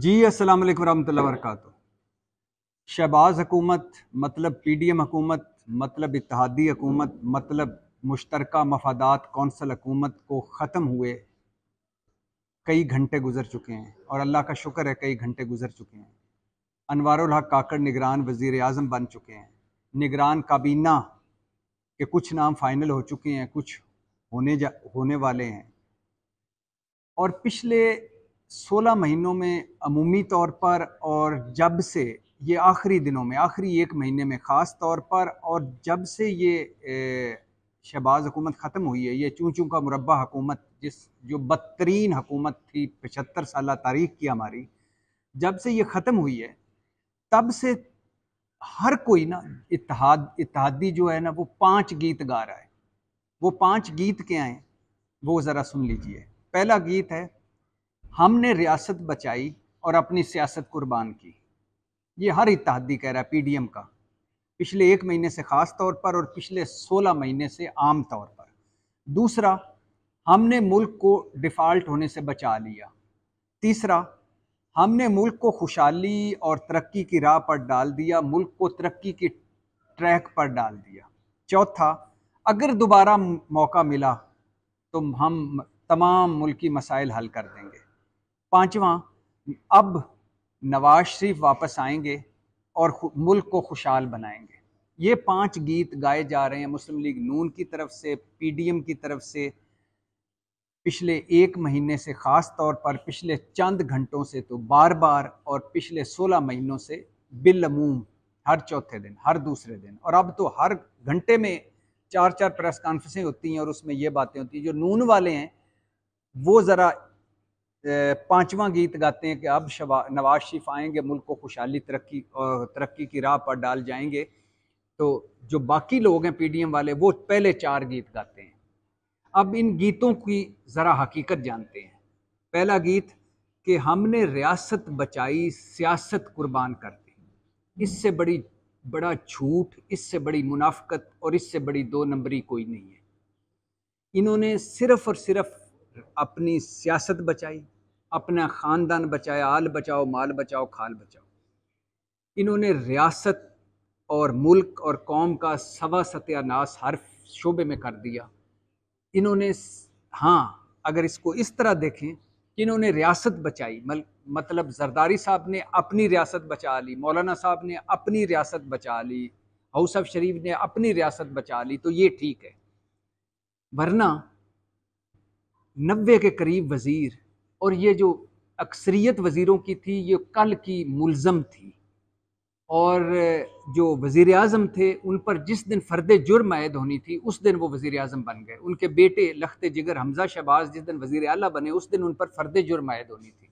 जी असल वालेकुम रहमतुल्लाहि शहबाज हकूमत मतलब पी डी एम हकूमत मतलब इतिहादी हकूमत मतलब मुश्तरक मफादात कौंसल हकूमत को ख़त्म हुए कई घंटे गुजर चुके हैं और अल्लाह का शुक्र है कई घंटे गुजर चुके हैं अनवर काकड़ निगरान वज़ी अजम बन चुके हैं निगरान काबीना के कुछ नाम फ़ाइनल हो चुके हैं कुछ होने जा होने वाले हैं और पिछले सोलह महीनों में अमूमी तौर पर और जब से ये आखिरी दिनों में आखिरी एक महीने में ख़ास तौर पर और जब से ये शहबाज हुकूमत ख़त्म हुई है ये चूँ चूँ का मुरबा हुकूमत जिस जो बदतरीन हुकूमत थी पचहत्तर साल तारीख की हमारी जब से ये ख़त्म हुई है तब से हर कोई ना इतिहाद इतिहादी जो है ना वो पांच गीत गा रहा है वो पांच गीत क्या हैं वो ज़रा सुन लीजिए पहला गीत है हमने रियासत बचाई और अपनी सियासत कुर्बान की ये हर इतिहादी कह रहा है पी का पिछले एक महीने से ख़ास तौर पर और पिछले सोलह महीने से आम तौर पर दूसरा हमने मुल्क को डिफ़ॉल्ट होने से बचा लिया तीसरा हमने मुल्क को खुशहाली और तरक्की की राह पर डाल दिया मुल्क को तरक्की की ट्रैक पर डाल दिया चौथा अगर दोबारा मौका मिला तो हम तमाम मुल्की मसाइल हल कर देंगे पांचवा अब नवाज शरीफ वापस आएंगे और मुल्क को खुशहाल बनाएंगे ये पांच गीत गाए जा रहे हैं मुस्लिम लीग नून की तरफ से पीडीएम की तरफ से पिछले एक महीने से ख़ास तौर पर पिछले चंद घंटों से तो बार बार और पिछले सोलह महीनों से बिलमूम हर चौथे दिन हर दूसरे दिन और अब तो हर घंटे में चार चार प्रेस कॉन्फ्रेंसें होती हैं और उसमें ये बातें होती हैं जो नून वाले हैं वो ज़रा पांचवा गीत गाते हैं कि अब शबा नवाज शरीफ आएंगे मुल्क को खुशहाली तरक्की और तरक्की की राह पर डाल जाएंगे तो जो बाकी लोग हैं पीडीएम वाले वो पहले चार गीत गाते हैं अब इन गीतों की ज़रा हकीकत जानते हैं पहला गीत कि हमने रियासत बचाई सियासत कुर्बान कर दी इससे बड़ी बड़ा झूठ इससे बड़ी मुनाफ्त और इससे बड़ी दो नंबरी कोई नहीं है इन्होंने सिर्फ और सिर्फ अपनी सियासत बचाई अपना ख़ानदान बचाया आल बचाओ माल बचाओ खाल बचाओ इन्होंने रियासत और मुल्क और कौम का सवा सत्यानाश हर शोबे में कर दिया इन्होंने हाँ अगर इसको इस तरह देखें कि इन्होंने रियासत बचाई मल मतलब जरदारी साहब ने अपनी रियासत बचा ली मौलाना साहब ने अपनी रियासत बचा ली हाउस ऑफ शरीफ ने अपनी रियासत बचा ली तो ये ठीक है वरना नब्बे के करीब वज़ीर और ये जो अक्सरियत वज़ीरों की थी ये कल की मुलज़म थी और जो वज़ी अजम थे उन पर जिस दिन फ़र्द जुर्म आयद होनी थी उस दिन वो वज़ी अजम बन गए उनके बेटे लखते जिगर हमजा शहबाज जिस दिन वज़ी अल बने उस दिन उन पर फ़र्द जुर्म आयद होनी थी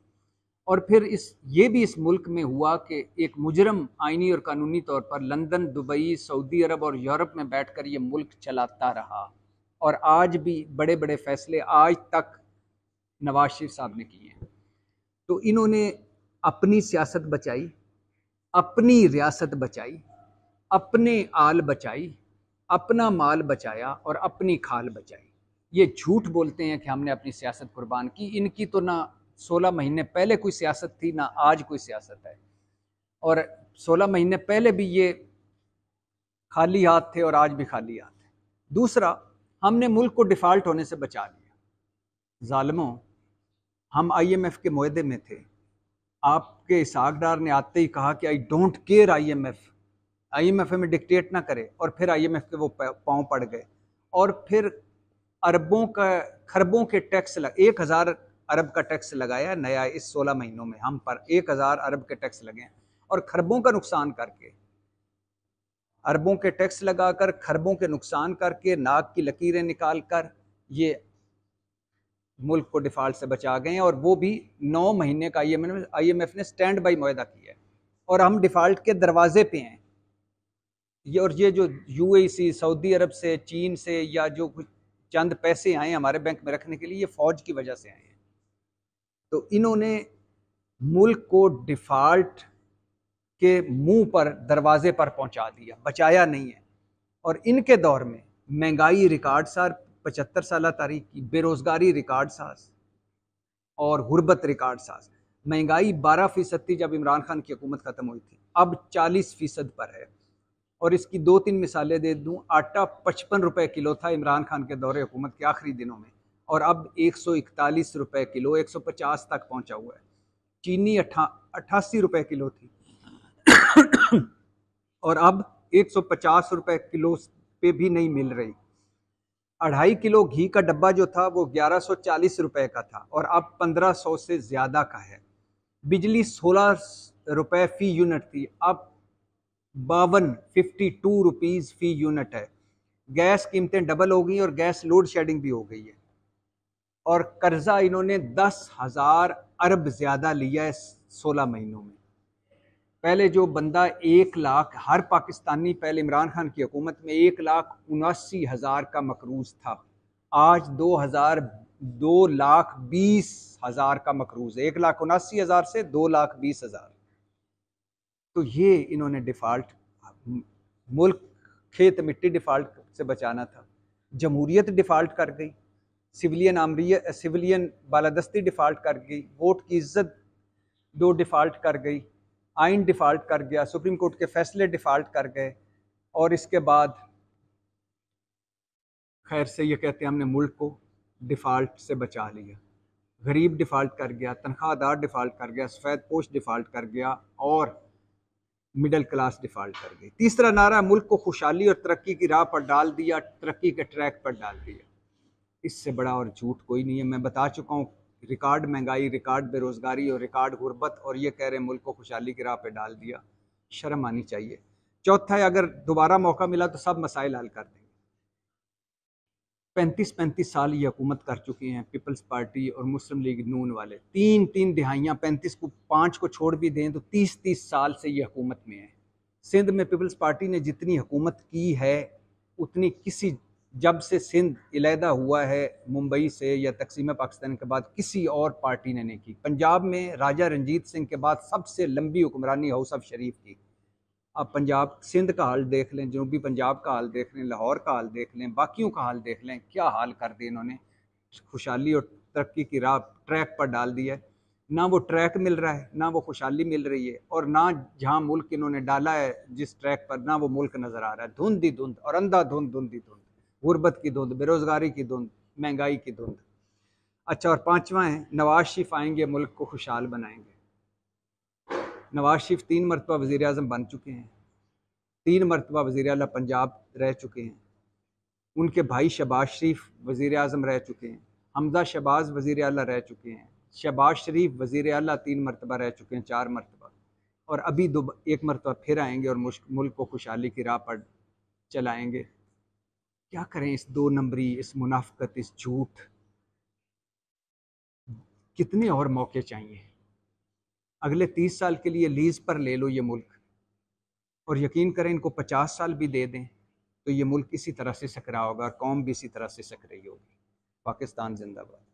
और फिर इस ये भी इस मुल्क में हुआ कि एक मुजरम आइनी और कानूनी तौर पर लंदन दुबई सऊदी अरब और यूरोप में बैठ कर ये मुल्क चलाता रहा और आज भी बड़े बड़े फ़ैसले आज तक नवाज शरीफ साहब ने की है तो इन्होंने अपनी सियासत बचाई अपनी रियासत बचाई अपने आल बचाई अपना माल बचाया और अपनी खाल बचाई ये झूठ बोलते हैं कि हमने अपनी सियासत कुर्बान की इनकी तो ना सोलह महीने पहले कोई सियासत थी ना आज कोई सियासत है और सोलह महीने पहले भी ये खाली हाथ थे और आज भी खाली हाथ हैं दूसरा हमने मुल्क को डिफ़ॉल्ट होने से बचा लिया ालमों हम आईएमएफ के मुहदे में थे आपके इसहाक ने आते ही कहा कि I don't care IMF IMF में डिक्टेट ना करे और फिर आईएमएफ के वो पाँव पड़ गए और फिर अरबों का खरबों के टैक्स लग एक हज़ार अरब का टैक्स लगाया नया इस सोलह महीनों में हम पर एक हज़ार अरब के टैक्स लगे और खरबों का नुकसान करके अरबों के टैक्स लगाकर खरबों के नुकसान करके नाक की लकीरें निकाल कर ये मुल्क को डिफ़ाल्ट से बचा गए हैं और वो भी नौ महीने का आई एम एफ ने स्टैंड बाई माहा किया है और हम डिफ़ाल्ट के दरवाजे पे हैं ये और ये जो यू सी सऊदी अरब से चीन से या जो कुछ चंद पैसे आए हमारे बैंक में रखने के लिए ये फ़ौज की वजह से आए हैं तो इन्होंने मुल्क को डिफ़ाल्ट के मुंह पर दरवाजे पर पहुंचा दिया बचाया नहीं है और इनके दौर में महंगाई रिकॉर्ड सार पचहत्तर साल तारीख की बेरोज़गारी रिकॉर्ड साज और गुर्बत रिकॉर्ड साज महंगाई बारह फ़ीसद थी जब इमरान खान की हुकूमत ख़त्म हुई थी अब चालीस फ़ीसद पर है और इसकी दो तीन मिसालें दे दूं आटा पचपन रुपए किलो था इमरान खान के दौरे हुकूमत के आखिरी दिनों में और अब एक सौ इकतालीस रुपये किलो एक सौ पचास तक पहुंचा हुआ है चीनी अठा अट्ठासी रुपये किलो थी और अब एक सौ पचास रुपये किलो पे भी नहीं मिल रही अढ़ाई किलो घी का डब्बा जो था वो 1140 रुपए का था और अब 1500 से ज़्यादा का है बिजली 16 रुपए फ़ी यूनिट थी अब बावन फिफ्टी टू रुपीज़ फ़ी यूनिट है गैस कीमतें डबल हो गई और गैस लोड शेडिंग भी हो गई है और कर्ज़ा इन्होंने दस हज़ार अरब ज़्यादा लिया है सोलह महीनों में पहले जो बंदा एक लाख हर पाकिस्तानी पहले इमरान खान की हुकूमत में एक लाख उनासी हज़ार का मकरूज था आज दो हज़ार दो लाख बीस हज़ार का मकरूज है एक लाख उनासी हज़ार से दो लाख बीस हज़ार तो ये इन्होंने डिफ़ाल्ट मुल्क खेत मिट्टी डिफ़ाल्ट से बचाना था जमहूरियत डिफ़ाल्ट कर गई सिविलियन आमरी सिविलियन बालादस्ती डिफ़ाल्ट कर गई वोट की इज्जत दो डिफ़ाल्ट कर गई आइन डिफ़ाल्ट कर गया सुप्रीम कोर्ट के फैसले डिफ़ाल्ट कर गए और इसके बाद खैर से ये कहते हैं हमने मुल्क को डिफ़ाल्ट से बचा लिया गरीब डिफ़ाल्ट कर गया तनख्वाहदार डिफ़ाल्ट कर गया सफ़ेद पोश डिफ़ाल्ट कर गया और मिडिल क्लास डिफ़ाल्ट कर गई तीसरा नारा मुल्क को खुशहाली और तरक्की की राह पर डाल दिया तरक्की के ट्रैक पर डाल दिया इससे बड़ा और झूठ कोई नहीं है मैं बता चुका हूँ रिकॉर्ड महंगाई रिकॉर्ड बेरोज़गारी और रिकॉर्ड गुर्बत और ये कह रहे मुल्क को खुशहाली की राह पे डाल दिया शर्म आनी चाहिए चौथा है अगर दोबारा मौका मिला तो सब मसाइल हल कर देंगे पैंतीस पैंतीस साल ये हुकूमत कर चुकी हैं पीपल्स पार्टी और मुस्लिम लीग नून वाले तीन तीन दिहाइयाँ पैंतीस को पाँच को छोड़ भी दें तो तीस तीस साल से ये हुकूमत में है सिंध में पीपल्स पार्टी ने जितनी हुकूमत की है उतनी किसी जब से सिंध इलेहदा हुआ है मुंबई से या तकसीम पाकिस्तान के बाद किसी और पार्टी ने नहीं की पंजाब में राजा रंजीत सिंह के बाद सबसे लंबी हुक्मरानी हाउस ऑफ शरीफ की आप पंजाब सिंध का हाल देख लें जनूबी पंजाब का हाल देख लें लाहौर का हाल देख लें बाकियों का हाल देख लें क्या हाल कर दिए इन्होंने खुशहाली और तरक्की की राह ट्रैक पर डाल दी है ना वो ट्रैक मिल रहा है ना वो खुशहाली मिल रही है और ना जहाँ मुल्क इन्होंने डाला है जिस ट्रैक पर ना वो मुल्क नज़र आ रहा है धुंध ही धुंध और अंधा धुंध धुंध ही धुंध गुर्बत की धुंध बेरोज़गारी की धुंध महंगाई की धुंध अच्छा और पाँचवा है नवाज शरीफ आएंगे मुल्क को खुशहाल बनाएंगे नवाज शरीफ तीन मरतबा वज़ी अजम बन चुके हैं तीन मरतबा वज़ी अल पंजाब रह चुके हैं उनके भाई शबाज शरीफ वज़ी अजम रह चुके हैं हमजा शहबाज़ वज़ी अल रह चुके हैं शबाज शरीफ वज़ी अल तीन मरतबा रह चुके हैं चार मरतबा और अभी दो एक मरतबा फिर आएंगे और मुल्क को खुशहाली की राह पर चलाएँगे क्या करें इस दो नंबरी इस मुनाफ्त इस झूठ कितने और मौके चाहिए अगले तीस साल के लिए लीज पर ले लो ये मुल्क और यकीन करें इनको पचास साल भी दे दें तो ये मुल्क इसी तरह से सकरा होगा और कौम भी इसी तरह से सक रही होगी पाकिस्तान जिंदाबाद